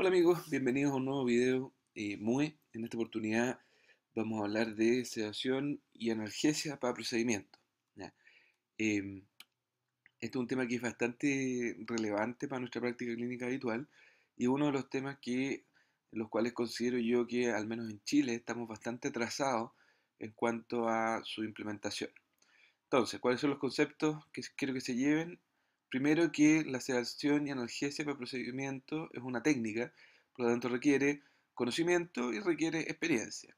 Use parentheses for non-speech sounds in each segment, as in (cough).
Hola amigos, bienvenidos a un nuevo video eh, Muy En esta oportunidad vamos a hablar de sedación y analgesia para procedimientos. Em, este es un tema que es bastante relevante para nuestra práctica clínica habitual y uno de los temas que los cuales considero yo que al menos en Chile estamos bastante trazados en cuanto a su implementación. Entonces, ¿cuáles son los conceptos que quiero que se lleven Primero que la sedación y analgesia para procedimiento es una técnica, por lo tanto requiere conocimiento y requiere experiencia.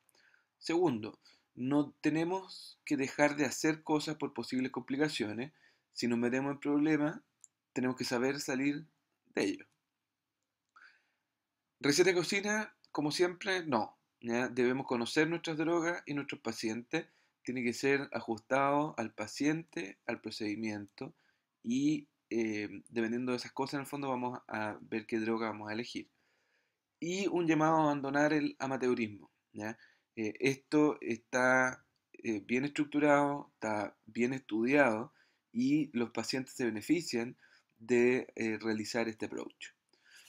Segundo, no tenemos que dejar de hacer cosas por posibles complicaciones. Si nos metemos en problemas, tenemos que saber salir de ello. Receta de cocina, como siempre, no. Debemos conocer nuestras drogas y nuestros pacientes. Tiene que ser ajustado al paciente, al procedimiento y eh, dependiendo de esas cosas, en el fondo vamos a ver qué droga vamos a elegir. Y un llamado a abandonar el amateurismo. Eh, esto está eh, bien estructurado, está bien estudiado y los pacientes se benefician de realizar este approach.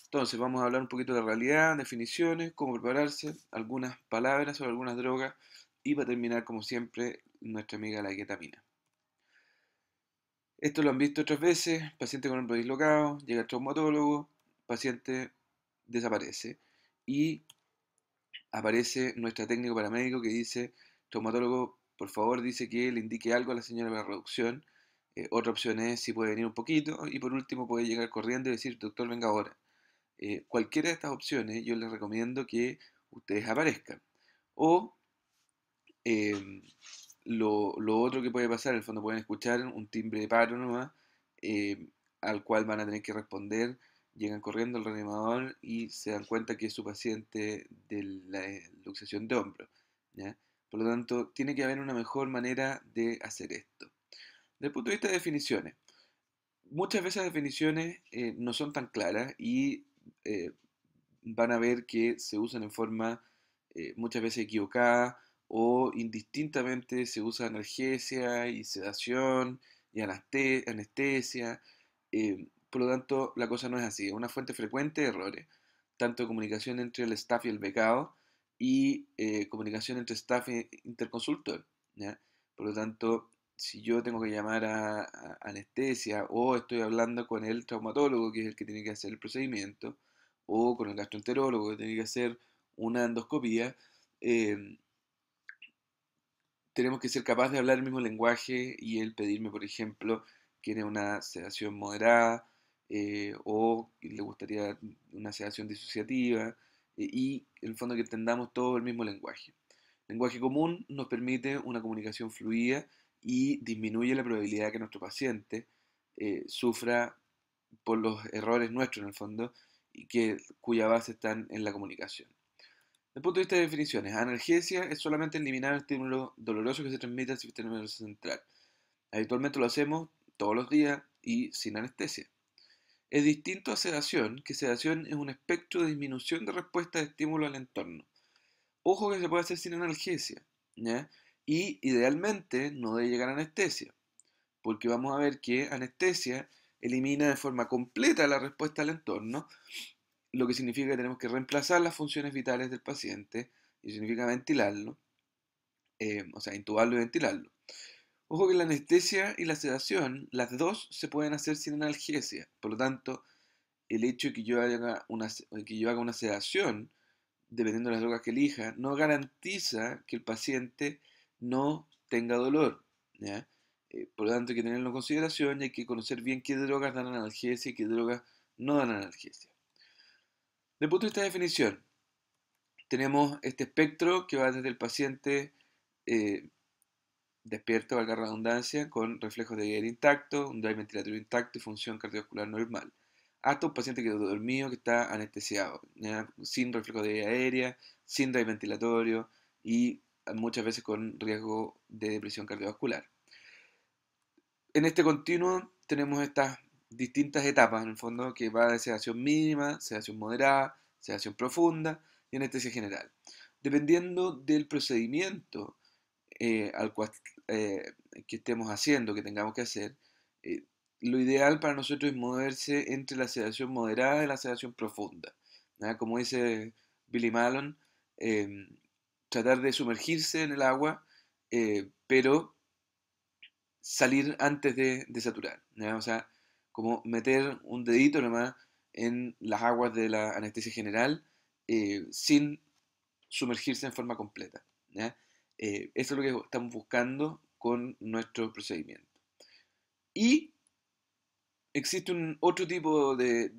Entonces vamos a hablar un poquito de la realidad, definiciones, cómo prepararse, algunas palabras sobre algunas drogas y para terminar, como siempre, nuestra amiga la ketamina. Esto lo han visto otras veces, paciente con hombro dislocado, llega el traumatólogo, paciente desaparece y aparece nuestra técnico paramédico que dice, traumatólogo, por favor, dice que le indique algo a la señora para la reducción. Eh, otra opción es si puede venir un poquito y por último puede llegar corriendo y decir, doctor, venga ahora. Eh, cualquiera de estas opciones yo les recomiendo que ustedes aparezcan. O eh, lo, otro que puede pasar, en el fondo pueden escuchar un timbre de paro eh, al cual van a tener que responder, llegan corriendo al reanimador y se dan cuenta que es su paciente de eh, la luxación de hombro. Por lo tanto, tiene que haber una mejor manera de hacer esto. Desde el punto de vista de definiciones, muchas veces las definiciones eh, no son tan claras y van a ver que se usan en forma muchas veces equivocada, o indistintamente se usa analgesia y sedación y anestesia. Eh, por lo tanto, la cosa no es así. Es una fuente frecuente de errores, tanto comunicación entre el staff y el becado y eh, comunicación entre staff e interconsultor. Por lo tanto, si yo tengo que llamar a, anestesia o estoy hablando con el traumatólogo, que es el que tiene que hacer el procedimiento, o con el gastroenterólogo, que tiene que hacer una endoscopía, eh, tenemos que ser capaces de hablar el mismo lenguaje y él pedirme, por ejemplo, quiere una sedación moderada eh, o le gustaría una sedación disociativa eh, y en el fondo que entendamos todo el mismo lenguaje. lenguaje común nos permite una comunicación fluida y disminuye la probabilidad de que nuestro paciente eh, sufra por los errores nuestros en el fondo y que, cuya base están en la comunicación el punto de vista de definiciones, analgesia es solamente eliminar el estímulo doloroso que se transmite al sistema nervioso central. Habitualmente lo hacemos todos los días y sin anestesia. Es distinto a sedación, que sedación es un espectro de disminución de respuesta de estímulo al entorno. Ojo que se puede hacer sin analgesia, ¿ya? y idealmente no debe llegar a anestesia, porque vamos a ver que anestesia elimina de forma completa la respuesta al entorno lo que significa que tenemos que reemplazar las funciones vitales del paciente, y significa ventilarlo, eh, o sea, intubarlo y ventilarlo. Ojo que la anestesia y la sedación, las dos se pueden hacer sin analgesia, por lo tanto, el hecho de que yo haga una, que yo haga una sedación, dependiendo de las drogas que elija, no garantiza que el paciente no tenga dolor. Eh, por lo tanto, hay que tenerlo en consideración y hay que conocer bien qué drogas dan analgesia y qué drogas no dan analgesia. Desde punto de vista de definición, tenemos este espectro que va desde el paciente eh, despierto, valga la redundancia, con reflejos de aire intacto, un drive ventilatorio intacto y función cardiovascular normal, hasta un paciente que dormido, que está anestesiado, sin reflejo de aire aérea, sin drive ventilatorio y muchas veces con riesgo de depresión cardiovascular. En este continuo tenemos estas distintas etapas, en el fondo, que va de sedación mínima, sedación moderada, sedación profunda y anestesia general. Dependiendo del procedimiento eh, al eh, que estemos haciendo, que tengamos que hacer, eh, lo ideal para nosotros es moverse entre la sedación moderada y la sedación profunda. Como dice Billy Malon tratar de sumergirse en el agua, pero salir antes de, saturar como meter un dedito nomás en las aguas de la anestesia general eh, sin sumergirse en forma completa. Eh, eso es lo que estamos buscando con nuestro procedimiento. Y existe un otro tipo de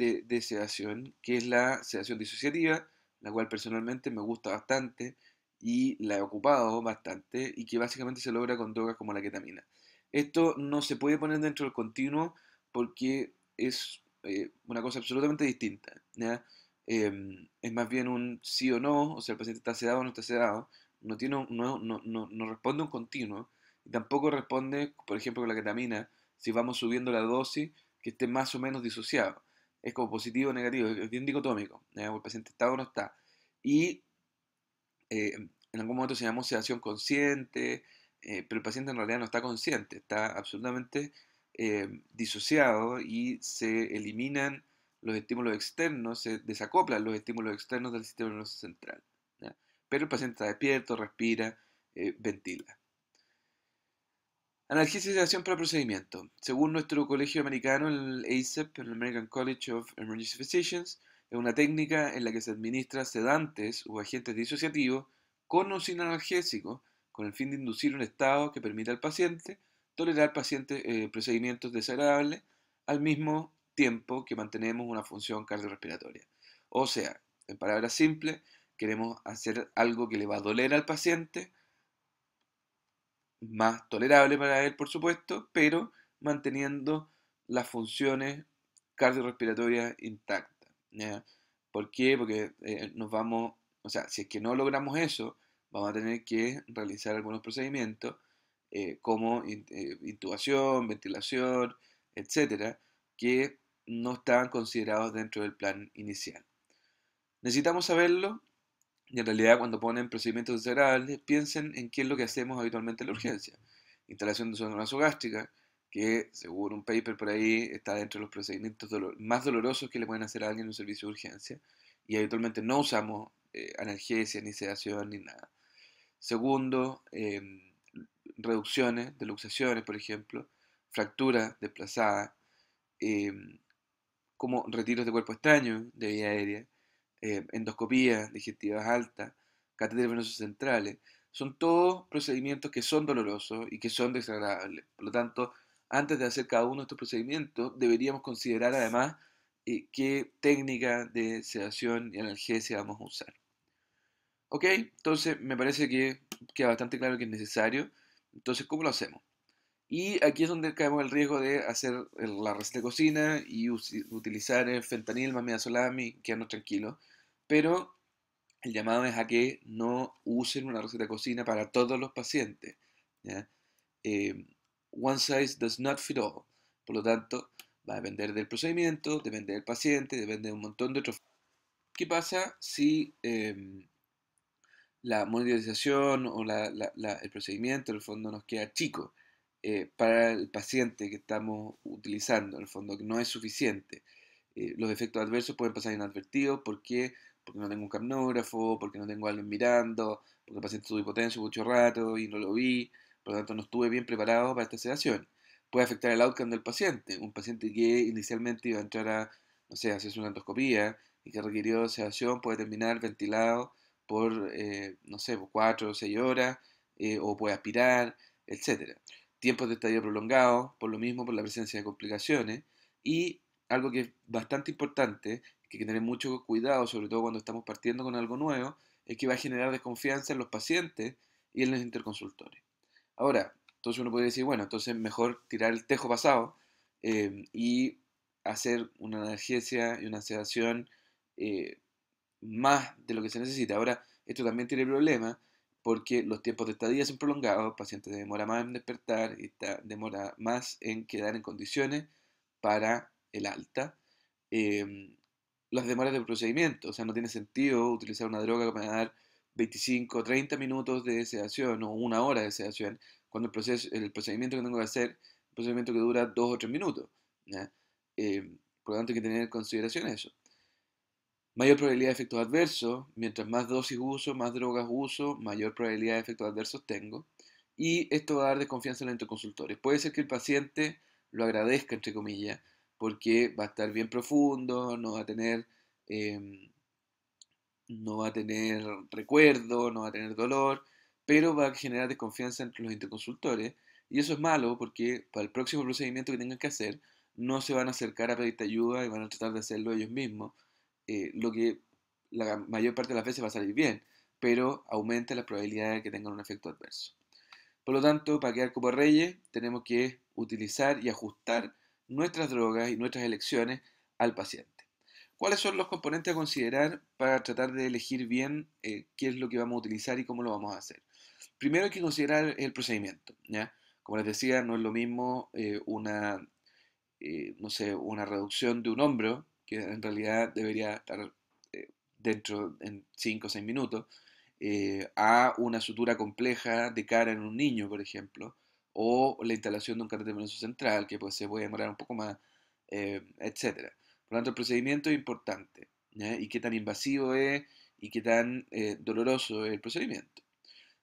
sedación, que es la sedación disociativa, la cual personalmente me gusta bastante y la he ocupado bastante y que básicamente se logra con drogas como la ketamina. Esto no se puede poner dentro del continuo porque es eh, una cosa absolutamente distinta. Em, es más bien un sí o no, o sea, el paciente está sedado o no está sedado, no, tiene, no, no, no, responde un continuo, y tampoco responde, por ejemplo, con la ketamina, si vamos subiendo la dosis, que esté más o menos disociado. Es como positivo o negativo, es bien dicotómico, el paciente está o no está. Y eh, en algún momento se llama sedación consciente, eh, pero el paciente en realidad no está consciente, está absolutamente Em, disociado y se eliminan los estímulos externos, se desacoplan los estímulos externos del sistema nervioso central. Pero el paciente está despierto, respira, eh, ventila. acción para procedimiento. Según nuestro colegio americano, el ACEP, el American College of Emergency Physicians, es una técnica en la que se administra sedantes o agentes disociativos con o sin analgésico, con el fin de inducir un estado que permita al paciente tolerar pacientes, eh, procedimientos desagradables al mismo tiempo que mantenemos una función cardiorrespiratoria. O sea, en palabras simples, queremos hacer algo que le va a doler al paciente, más tolerable para él, por supuesto, pero manteniendo las funciones cardiorrespiratorias intactas. ¿Por qué? Porque eh, nos vamos, o sea, si es que no logramos eso, vamos a tener que realizar algunos procedimientos eh, como eh, intubación, ventilación, etcétera, que no estaban considerados dentro del plan inicial. Necesitamos saberlo y en realidad cuando ponen procedimientos desagradables piensen en qué es lo que hacemos habitualmente en la urgencia. Instalación de zona nasogástrica, que según un paper por ahí está dentro de los procedimientos más dolorosos que le pueden hacer a alguien en un servicio de urgencia y habitualmente no usamos eh, analgesia, ni sedación, ni nada. Segundo, em, reducciones de luxaciones, por ejemplo, fractura desplazada, em, como retiros de cuerpo extraño de vía aérea, em, endoscopía, endoscopías digestivas altas, catéteres venosos centrales. Son todos procedimientos que son dolorosos y que son desagradables. Por lo tanto, antes de hacer cada uno de estos procedimientos, deberíamos considerar además eh, qué técnica de sedación y analgesia vamos a usar. ¿Ok? Entonces, me parece que queda bastante claro que es necesario entonces, ¿cómo lo hacemos? Y aquí es donde caemos el riesgo de hacer la receta de cocina y utilizar el fentanil más y quedarnos tranquilos. Pero el llamado es a que no usen una receta de cocina para todos los pacientes. Em, one size does not fit all. Por lo tanto, va a depender del procedimiento, depende del paciente, depende de un montón de otros. ¿Qué pasa si em, la monitorización o el procedimiento, en el fondo, nos queda chico eh, para el paciente que estamos utilizando, en el fondo, que no es suficiente. Eh, los efectos adversos pueden pasar inadvertidos, ¿por qué? Porque no tengo un carnógrafo, porque no tengo a alguien mirando, porque el paciente estuvo hipotenso mucho rato y no lo vi, por lo tanto no estuve bien preparado para esta sedación. Puede afectar el outcome del paciente, un paciente que inicialmente iba a entrar a, no sé, a hacerse una endoscopía y que requirió sedación puede terminar ventilado por, eh, no sé, por cuatro o seis horas, eh, o puede aspirar, etc. Tiempos de estadía prolongados, por lo mismo, por la presencia de complicaciones. Y algo que es bastante importante, que hay que tener mucho cuidado, sobre todo cuando estamos partiendo con algo nuevo, es que va a generar desconfianza en los pacientes y en los interconsultores. Ahora, entonces uno puede decir, bueno, entonces mejor tirar el tejo pasado eh, y hacer una analgesia y una sedación más de lo que se necesita. Ahora, esto también tiene problemas porque los tiempos de estadía son prolongados, el paciente demora más en despertar, y demora más en quedar en condiciones para el alta. Em, las demoras del procedimiento, o sea, no tiene sentido utilizar una droga que va a dar 25, o 30 minutos de sedación o una hora de sedación, cuando el, proceso, el procedimiento que tengo que hacer, un procedimiento que dura 2 o 3 minutos. Em, por lo tanto, hay que tener en consideración eso. Mayor probabilidad de efectos adversos. Mientras más dosis uso, más drogas uso, mayor probabilidad de efectos adversos tengo. Y esto va a dar desconfianza a los interconsultores. Puede ser que el paciente lo agradezca, entre comillas, porque va a estar bien profundo, no va a tener, em, no va a tener recuerdo, no va a tener dolor, pero va a generar desconfianza entre los interconsultores. Y eso es malo porque para el próximo procedimiento que tengan que hacer, no se van a acercar a pedirte ayuda y van a tratar de hacerlo ellos mismos, eh, lo que la mayor parte de las veces va a salir bien, pero aumenta la probabilidad de que tengan un efecto adverso. Por lo tanto, para quedar como reyes, tenemos que utilizar y ajustar nuestras drogas y nuestras elecciones al paciente. ¿Cuáles son los componentes a considerar para tratar de elegir bien eh, qué es lo que vamos a utilizar y cómo lo vamos a hacer? Primero hay que considerar el procedimiento. Como les decía, no es lo mismo eh, una, no sé, una reducción de un hombro que en realidad debería estar eh, dentro en 5 o 6 minutos, eh, a una sutura compleja de cara en un niño, por ejemplo, o la instalación de un catéter venoso central, que pues, se puede demorar un poco más, eh, etc. Por lo tanto, el procedimiento es importante, y qué tan invasivo es, y qué tan doloroso es el procedimiento.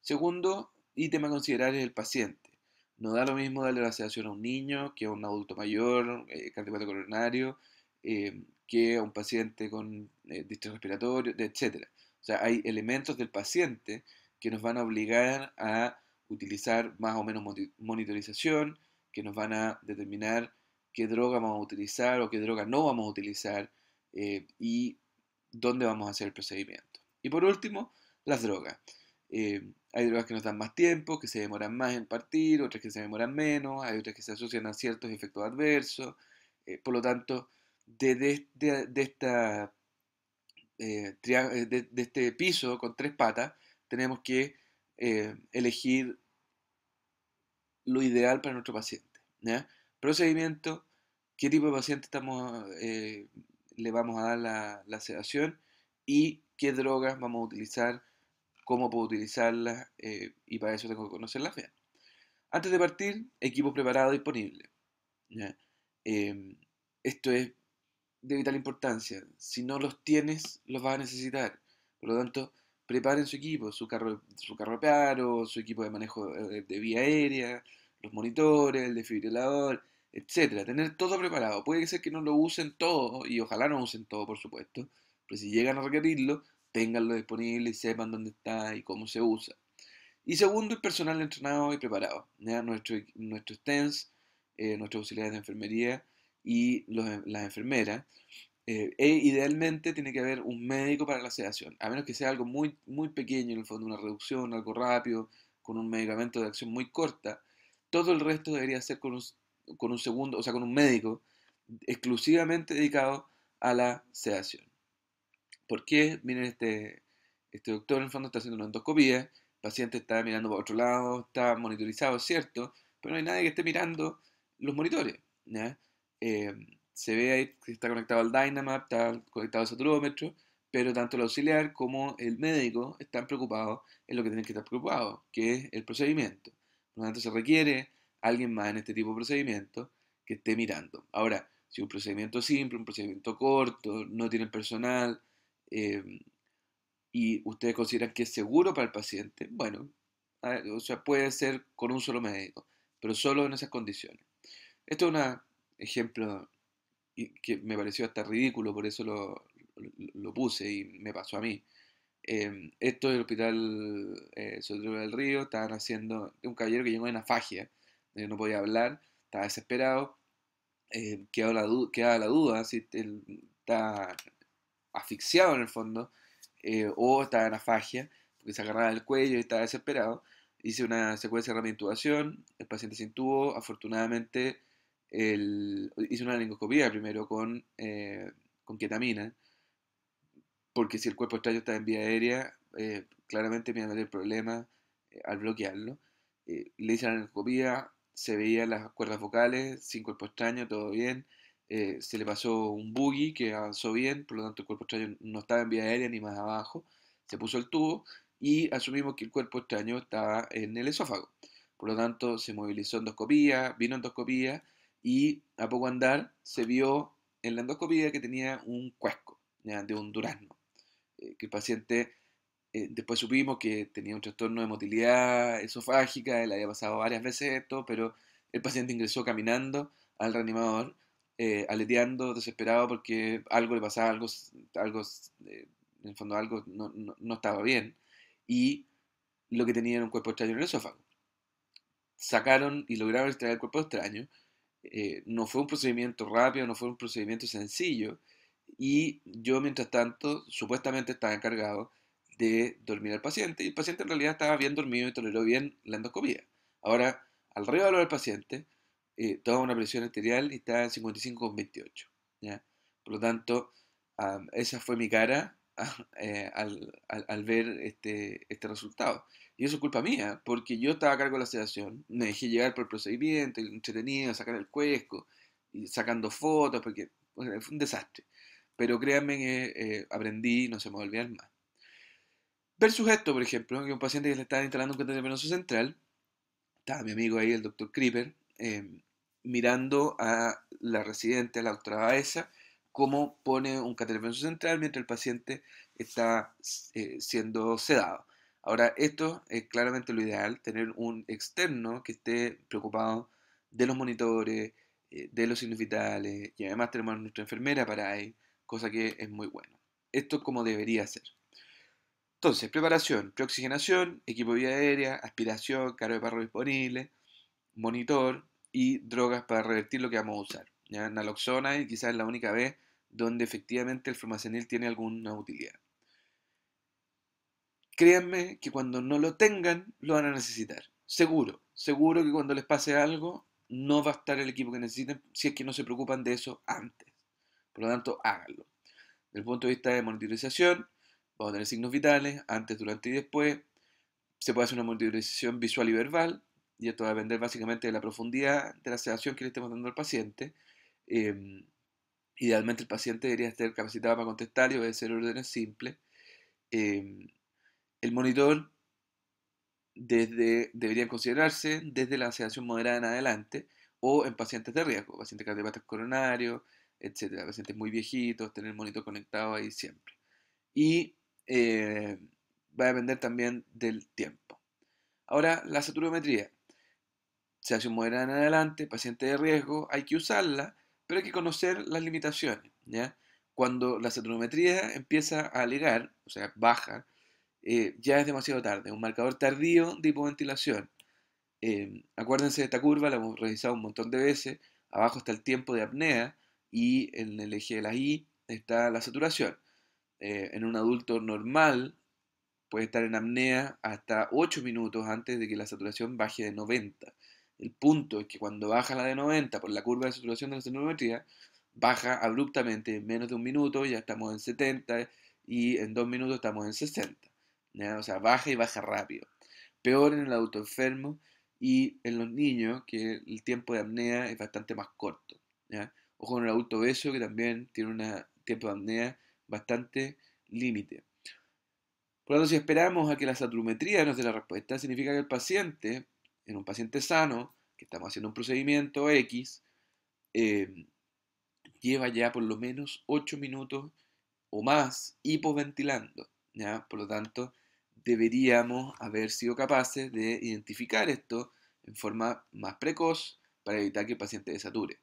Segundo ítem a considerar es el paciente. No da lo mismo darle la sedación a un niño que a un adulto mayor, cardiopatía coronario, eh, que a un paciente con eh, respiratorio, etc. O sea, hay elementos del paciente que nos van a obligar a utilizar más o menos monitorización, que nos van a determinar qué droga vamos a utilizar o qué droga no vamos a utilizar eh, y dónde vamos a hacer el procedimiento. Y por último, las drogas. Eh, hay drogas que nos dan más tiempo, que se demoran más en partir, otras que se demoran menos, hay otras que se asocian a ciertos efectos adversos. por lo tanto, eh, eh, de, de, este piso con tres patas, tenemos que eh, elegir lo ideal para nuestro paciente. Procedimiento, qué tipo de paciente estamos, le vamos a dar la, sedación y qué drogas vamos a utilizar, cómo puedo utilizarlas y para eso tengo que conocerlas bien. Antes de partir, equipo preparado disponible. Em, esto es de vital importancia. Si no los tienes, los vas a necesitar. Por lo tanto, preparen su equipo, su carro, su carro paro, su equipo de manejo eh, de, vía aérea, los monitores, el desfibrilador, etcétera. Tener todo preparado. Puede ser que no lo usen todo, y ojalá no usen todo, por supuesto, pero si llegan a requerirlo, tenganlo disponible y sepan dónde está y cómo se usa. Y segundo, el personal entrenado y preparado. Nuestro, nuestros TENS, eh, nuestras auxiliares de enfermería, y las enfermeras. Eh, e idealmente tiene que haber un médico para la sedación, a menos que sea algo muy, muy pequeño, en el fondo una reducción, algo rápido, con un medicamento de acción muy corta. Todo el resto debería ser con un, con un segundo, o sea, con un médico exclusivamente dedicado a la sedación. ¿Por qué? Miren, este, este doctor en el fondo está haciendo una endoscopía, el paciente está mirando para otro lado, está monitorizado, cierto, pero no hay nadie que esté mirando los monitores. Eh, se ve ahí que está conectado al Dynamap, está conectado al saturómetro, pero tanto el auxiliar como el médico están preocupados en lo que tienen que estar preocupados, que es el procedimiento. Por lo tanto, se requiere alguien más en este tipo de procedimiento que esté mirando. Ahora, si un procedimiento simple, un procedimiento corto, no tienen personal, eh, y ustedes consideran que es seguro para el paciente, bueno, ah, o sea, puede ser con un solo médico, pero solo en esas condiciones. Esto es una ejemplo que me pareció hasta ridículo, por eso lo, puse y me pasó a mí. Em, esto del el hospital eh, del Río, estaban haciendo un caballero que llegó en afagia, eh, no podía hablar, estaba desesperado, eh, quedaba, la la duda si él está asfixiado en el fondo eh, o estaba en afagia, porque se agarraba el cuello y estaba desesperado. Hice una secuencia de intubación, el paciente se intubó, afortunadamente hice una lingoscopía primero eh, con, ketamina, porque si el cuerpo extraño está en vía aérea, eh, claramente me iba a tener problemas problema eh, al bloquearlo. le hice la lingoscopía, se veían las cuerdas vocales, sin cuerpo extraño, todo bien. se le pasó un buggy que avanzó bien, por lo tanto el cuerpo extraño no estaba en vía aérea ni más abajo. Se puso el tubo y asumimos que el cuerpo extraño estaba en el esófago. Por lo tanto, se movilizó endoscopía, vino endoscopía, y a poco andar se vio en la endoscopía que tenía un cuesco de un durazno, eh, que el paciente eh, después supimos que tenía un trastorno de motilidad esofágica, él había pasado varias veces esto, pero el paciente ingresó caminando al reanimador, eh, aleteando, desesperado porque algo le pasaba, algo, algo en el fondo algo no, no, estaba bien, y lo que tenía era un cuerpo extraño en el esófago. Sacaron y lograron extraer el cuerpo extraño, eh, no fue un procedimiento rápido, no fue un procedimiento sencillo. Y yo, mientras tanto, supuestamente estaba encargado de dormir al paciente. Y el paciente en realidad estaba bien dormido y toleró bien la endoscopía. Ahora, al reevaluar del paciente, eh, toma una presión arterial y está en 55,28. Por lo tanto, esa fue mi cara Ah, eh, al, ver este, este resultado. Y eso es culpa mía, porque yo estaba a cargo de la sedación, me dejé llegar por el procedimiento, entretenido, sacar el cuesco, y sacando fotos, porque fue un desastre. Pero créanme que eh, aprendí y no se me va más. Versus esto, por ejemplo, que un paciente que le estaba instalando un catéter venoso central, estaba mi amigo ahí, el doctor Creeper, em, mirando a la residente, a la doctora esa cómo pone un venoso central mientras el paciente está eh, siendo sedado. Ahora, esto es claramente lo ideal, tener un externo que esté preocupado de los monitores, eh, de los signos vitales, y además tenemos a nuestra enfermera para ahí, cosa que es muy bueno. Esto es como debería ser. Entonces, preparación, preoxigenación, equipo de vía aérea, aspiración, caro de parro disponible, monitor y drogas para revertir lo que vamos a usar. ¿ya? Naloxona y quizás la única vez donde efectivamente el formacenil tiene alguna utilidad. Créanme que cuando no lo tengan, lo van a necesitar. Seguro, seguro que cuando les pase algo, no va a estar el equipo que necesiten si es que no se preocupan de eso antes. Por lo tanto, háganlo. Desde el punto de vista de monitorización, vamos a tener signos vitales, antes, durante y después. Se puede hacer una monitorización visual y verbal, y esto va a depender básicamente de la profundidad de la sedación que le estemos dando al paciente. Em, Idealmente el paciente debería estar capacitado para contestar y ser órdenes simples. Em, el monitor desde, debería considerarse desde la sedación moderada en adelante o en pacientes de riesgo, pacientes cardiopatas coronarios, etc. pacientes muy viejitos, tener el monitor conectado ahí siempre. Y eh, va a depender también del tiempo. Ahora, la saturometría. Sedación moderada en adelante, paciente de riesgo, hay que usarla, pero hay que conocer las limitaciones. ¿ya? Cuando la saturometría empieza a alegar, o sea, baja, eh, ya es demasiado tarde, un marcador tardío de hipoventilación. Eh, acuérdense de esta curva, la hemos revisado un montón de veces, abajo está el tiempo de apnea y en el eje de la I está la saturación. Eh, en un adulto normal puede estar en apnea hasta 8 minutos antes de que la saturación baje de 90. El punto es que cuando baja la de 90 por la curva de saturación de la saturometría, baja abruptamente en menos de un minuto, ya estamos en 70 y en dos minutos estamos en 60. O sea, baja y baja rápido. Peor en el enfermo y en los niños, que el tiempo de apnea es bastante más corto. Ojo con el adulto obeso, que también tiene un tiempo de apnea bastante límite. Por lo tanto, si esperamos a que la saturometría nos dé la respuesta, significa que el paciente en un paciente sano, que estamos haciendo un procedimiento X, em, lleva ya por lo menos 8 minutos o más hipoventilando. ¿ya? Por lo tanto, deberíamos haber sido capaces de identificar esto en forma más precoz para evitar que el paciente desature.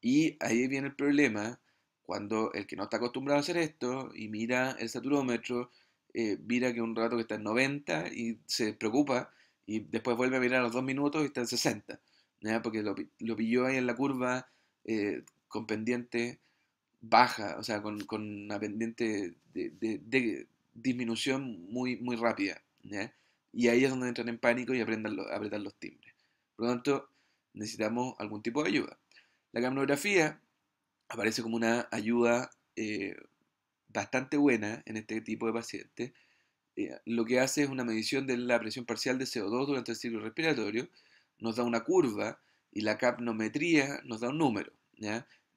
Y ahí viene el problema cuando el que no está acostumbrado a hacer esto y mira el saturómetro, eh, mira que un rato que está en 90 y se preocupa y después vuelve a mirar a los dos minutos y está en 60, porque lo, pilló ahí en la curva eh, con pendiente baja, o sea, con, una pendiente de, disminución muy, muy rápida. Y ahí es donde entran en pánico y aprendan apretan los timbres. Por lo tanto, necesitamos algún tipo de ayuda. La camnografía aparece como una ayuda eh, bastante buena en este tipo de pacientes eh, lo que hace es una medición de la presión parcial de CO2 durante el ciclo respiratorio, nos da una curva y la capnometría nos da un número.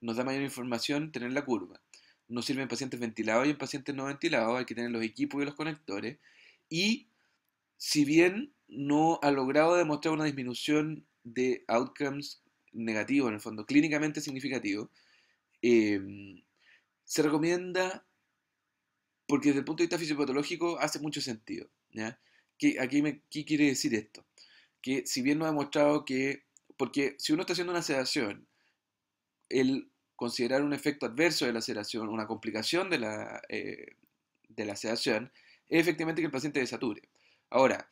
Nos da mayor información tener la curva. Nos sirve en pacientes ventilados y en pacientes no ventilados, hay que tener los equipos y los conectores. Y si bien no ha logrado demostrar una disminución de outcomes negativos, en el fondo clínicamente significativo, eh, se recomienda porque desde el punto de vista fisiopatológico hace mucho sentido. ¿ya? ¿Qué, aquí me, quiere decir esto? Que si bien no ha demostrado que, porque si uno está haciendo una sedación, el considerar un efecto adverso de la sedación, una complicación de la, eh, de la sedación, es efectivamente que el paciente desature. Ahora,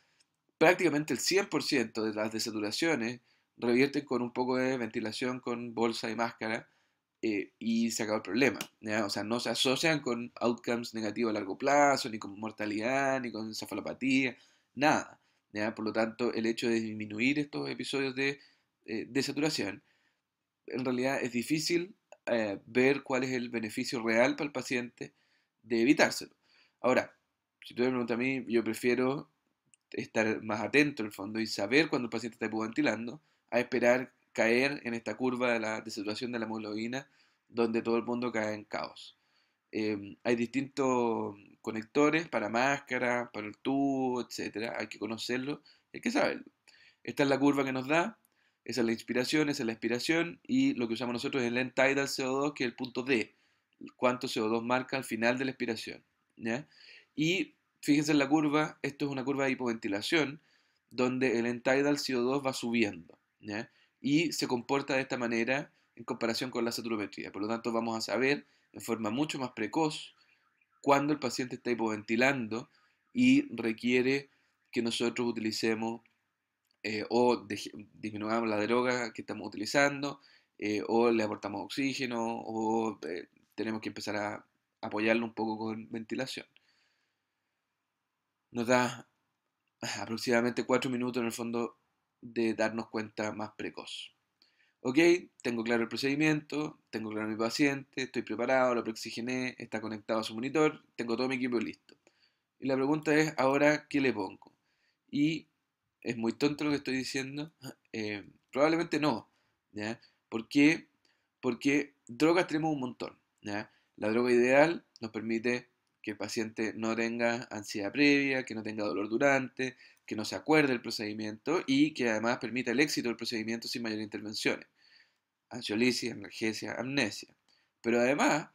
prácticamente el 100% de las desaturaciones revierten con un poco de ventilación con bolsa y máscara, eh, y se acaba el problema. O sea, no se asocian con outcomes negativos a largo plazo, ni con mortalidad, ni con cefalopatía, nada. Por lo tanto, el hecho de disminuir estos episodios de, eh, saturación, en realidad es difícil eh, ver cuál es el beneficio real para el paciente de evitárselo. Ahora, si tú me preguntas a mí, yo prefiero estar más atento en el fondo y saber cuando el paciente está hipoventilando a esperar caer en esta curva de la de de la hemoglobina donde todo el mundo cae en caos. Em, hay distintos conectores para máscara, para el tubo, etc. Hay que conocerlo, hay que saberlo. Esta es la curva que nos da, esa es la inspiración, esa es la expiración y lo que usamos nosotros es el end tidal CO2, que es el punto D, cuánto CO2 marca al final de la expiración. ¿ya? Y fíjense en la curva, esto es una curva de hipoventilación, donde el end tidal CO2 va subiendo. ¿ya? y se comporta de esta manera en comparación con la saturometría. Por lo tanto, vamos a saber en forma mucho más precoz cuando el paciente está hipoventilando y requiere que nosotros utilicemos eh, o disminuamos la droga que estamos utilizando, eh, o le aportamos oxígeno, o eh, tenemos que empezar a apoyarlo un poco con ventilación. Nos da aproximadamente 4 minutos en el fondo de darnos cuenta más precoz. Ok, tengo claro el procedimiento, tengo claro mi paciente, estoy preparado, lo preoxigené, está conectado a su monitor, tengo todo mi equipo listo. Y la pregunta es, ahora, ¿qué le pongo? Y es muy tonto lo que estoy diciendo, (laughs) eh, probablemente no, ¿ya? ¿Por qué? Porque drogas tenemos un montón, La droga ideal nos permite que el paciente no tenga ansiedad previa, que no tenga dolor durante, que no se acuerde el procedimiento y que además permita el éxito del procedimiento sin mayores intervenciones. Ansiolisis, analgesia, amnesia. Pero además,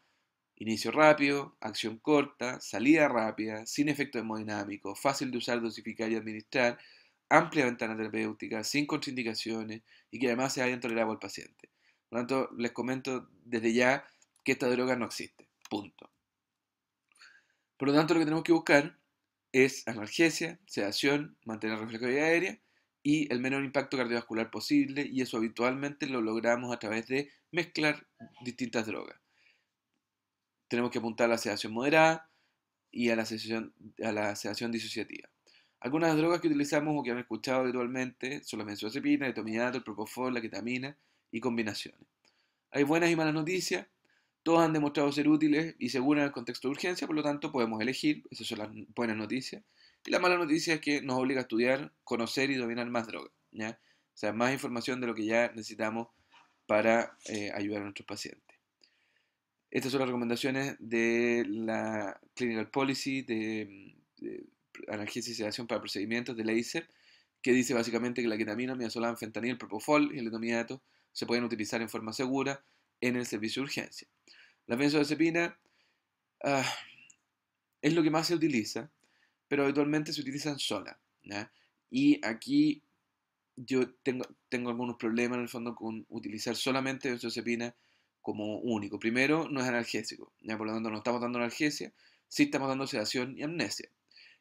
inicio rápido, acción corta, salida rápida, sin efecto hemodinámico, fácil de usar, dosificar y administrar, amplia ventana terapéutica, sin contraindicaciones y que además sea bien tolerado al paciente. Por lo tanto, les comento desde ya que esta droga no existe. Punto. Por lo tanto, lo que tenemos que buscar es analgesia, sedación, mantener reflexividad aérea y el menor impacto cardiovascular posible y eso habitualmente lo logramos a través de mezclar distintas drogas. Tenemos que apuntar a la sedación moderada y a la sedación, disociativa. Algunas drogas que utilizamos o que han escuchado habitualmente son la benzodiazepina, el el propofol, la ketamina y combinaciones. Hay buenas y malas noticias. Todos han demostrado ser útiles y seguros en el contexto de urgencia, por lo tanto podemos elegir, esas son las buenas noticias. Y la mala noticia es que nos obliga a estudiar, conocer y dominar más drogas. O sea, más información de lo que ya necesitamos para eh, ayudar a nuestros pacientes. Estas son las recomendaciones de la Clinical Policy de, de analgesia y sedación para procedimientos de la e que dice básicamente que la ketamina, miazolam, fentanil, propofol y el etomidato se pueden utilizar en forma segura, en el servicio de urgencia. La benzodiazepina ah, es lo que más se utiliza, pero habitualmente se utilizan sola. Y aquí yo tengo, tengo algunos problemas en el fondo con utilizar solamente benzodiazepina como único. Primero, no es analgésico, por lo tanto no estamos dando analgesia, sí estamos dando sedación y amnesia.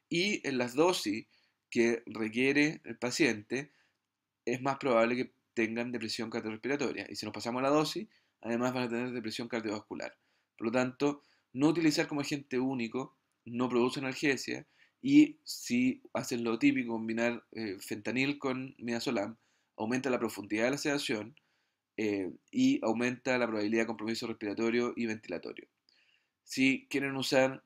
Y en las dosis que requiere el paciente, es más probable que tengan depresión cardiorrespiratoria. Y si nos pasamos a la dosis, además van a tener depresión cardiovascular. Por lo tanto, no utilizar como agente único no produce analgesia y si hacen lo típico, combinar eh, fentanil con midazolam, aumenta la profundidad de la sedación eh, y aumenta la probabilidad de compromiso respiratorio y ventilatorio. Si quieren usar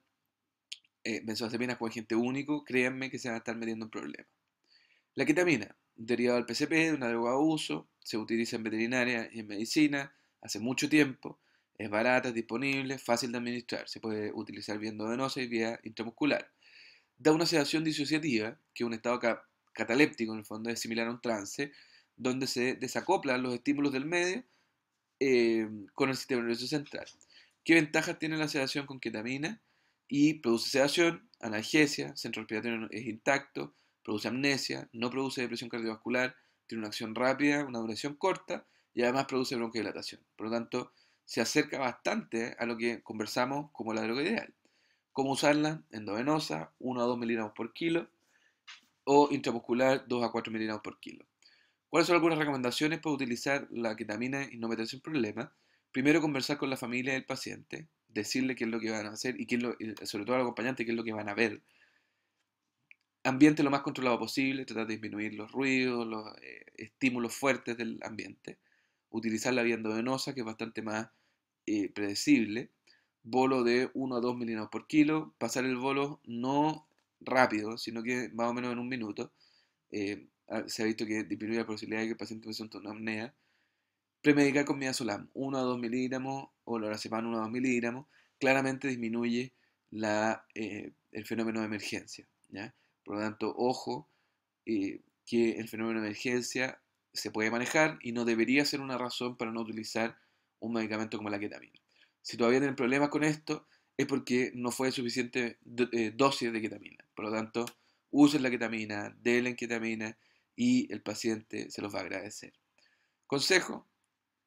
eh, benzodiazepinas como agente único, créanme que se van a estar metiendo en problemas. La ketamina, derivada del PCP, de una droga uso, se utiliza en veterinaria y en medicina, hace mucho tiempo, es barata, es disponible, fácil de administrar, se puede utilizar vía endovenosa y vía intramuscular. Da una sedación disociativa, que es un estado cataléptico en el fondo, es similar a un trance, donde se desacoplan los estímulos del medio em, con el sistema nervioso central. ¿Qué ventajas tiene la sedación con ketamina? Y produce sedación, analgesia, centro respiratorio es intacto, produce amnesia, no produce depresión cardiovascular, tiene una acción rápida, una duración corta y además produce broncodilatación. Por lo tanto, se acerca bastante a lo que conversamos como la droga ideal. Cómo usarla endovenosa, 1 a 2 miligramos por kilo, o intramuscular, 2 a 4 miligramos por kilo. ¿Cuáles son algunas recomendaciones para utilizar la ketamina y no meterse en problemas? Primero, conversar con la familia del paciente, decirle qué es lo que van a hacer y, qué es lo, sobre todo al acompañante qué es lo que van a ver. Ambiente lo más controlado posible, tratar de disminuir los ruidos, los eh, estímulos fuertes del ambiente utilizar la vía que es bastante más eh, predecible, bolo de 1 a 2 miligramos por kilo, pasar el bolo no rápido, sino que más o menos en un minuto, eh, se ha visto que disminuye la posibilidad de que el paciente presente una apnea, premedicar con midazolam 1 a 2 miligramos o la lorazepam 1 a 2 miligramos, claramente disminuye eh, el fenómeno de emergencia. Por lo tanto, ojo que el fenómeno de emergencia se puede manejar y no debería ser una razón para no utilizar un medicamento como la ketamina. Si todavía tienen problemas con esto, es porque no fue suficiente eh, dosis de ketamina. Por lo tanto, usen la ketamina, den ketamina y el paciente se los va a agradecer. Consejo,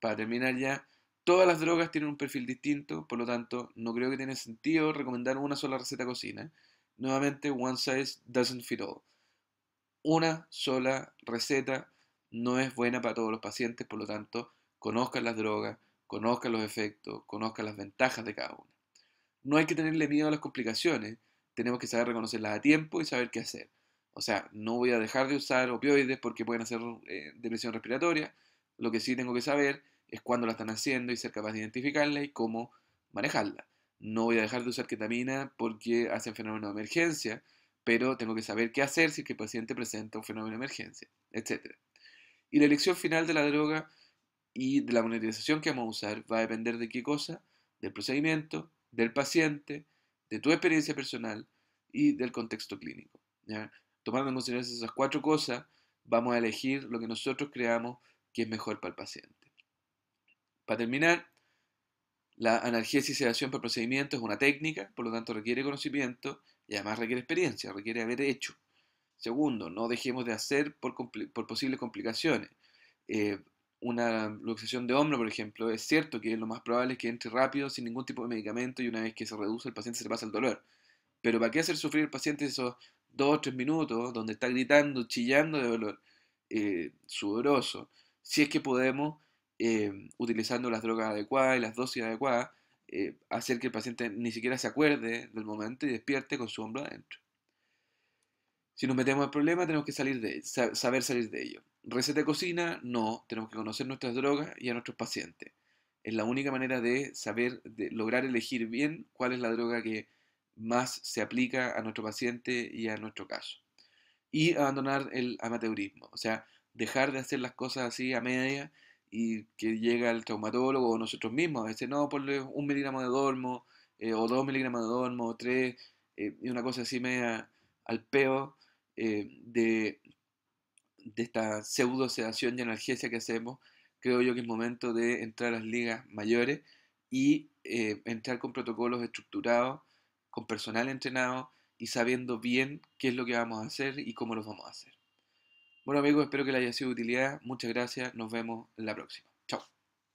para terminar ya, todas las drogas tienen un perfil distinto, por lo tanto, no creo que tenga sentido recomendar una sola receta cocina. Nuevamente, one size doesn't fit all. Una sola receta no es buena para todos los pacientes, por lo tanto, conozcan las drogas, conozcan los efectos, conozcan las ventajas de cada una. No hay que tenerle miedo a las complicaciones, tenemos que saber reconocerlas a tiempo y saber qué hacer. O sea, no voy a dejar de usar opioides porque pueden hacer eh, depresión respiratoria. Lo que sí tengo que saber es cuándo la están haciendo y ser capaz de identificarla y cómo manejarla. No voy a dejar de usar ketamina porque hacen fenómeno de emergencia, pero tengo que saber qué hacer si el paciente presenta un fenómeno de emergencia, etcétera. Y la elección final de la droga y de la monetización que vamos a usar va a depender de qué cosa, del procedimiento, del paciente, de tu experiencia personal y del contexto clínico. Tomando en consideración esas cuatro cosas, vamos a elegir lo que nosotros creamos que es mejor para el paciente. Para terminar, la analgesia y sedación por procedimiento es una técnica, por lo tanto requiere conocimiento y además requiere experiencia, requiere haber hecho. Segundo, no dejemos de hacer por, posibles complicaciones. Eh, una luxación de hombro, por ejemplo, es cierto que lo más probable es que entre rápido sin ningún tipo de medicamento y una vez que se reduce el paciente se pasa el dolor. Pero ¿para qué hacer sufrir al paciente esos dos o tres minutos donde está gritando, chillando de dolor, eh, sudoroso? Si es que podemos, eh, utilizando las drogas adecuadas y las dosis adecuadas, hacer que el paciente ni siquiera se acuerde del momento y despierte con su hombro adentro. Si nos metemos al problema tenemos que salir de, saber salir de ello. Receta de cocina, no. Tenemos que conocer nuestras drogas y a nuestros pacientes. Es la única manera de saber, de lograr elegir bien cuál es la droga que más se aplica a nuestro paciente y a nuestro caso. Y abandonar el amateurismo, o sea, dejar de hacer las cosas así a media y que llega el traumatólogo o nosotros mismos. A no, ponle un miligramo de dolmo eh, o dos miligramos de dolmo o tres, eh, y una cosa así media al peo. Eh, de, esta pseudo sedación y analgesia que hacemos, creo yo que es momento de entrar a las ligas mayores y eh, entrar con protocolos estructurados, con personal entrenado y sabiendo bien qué es lo que vamos a hacer y cómo lo vamos a hacer. Bueno amigos, espero que les haya sido de utilidad. Muchas gracias. Nos vemos en la próxima.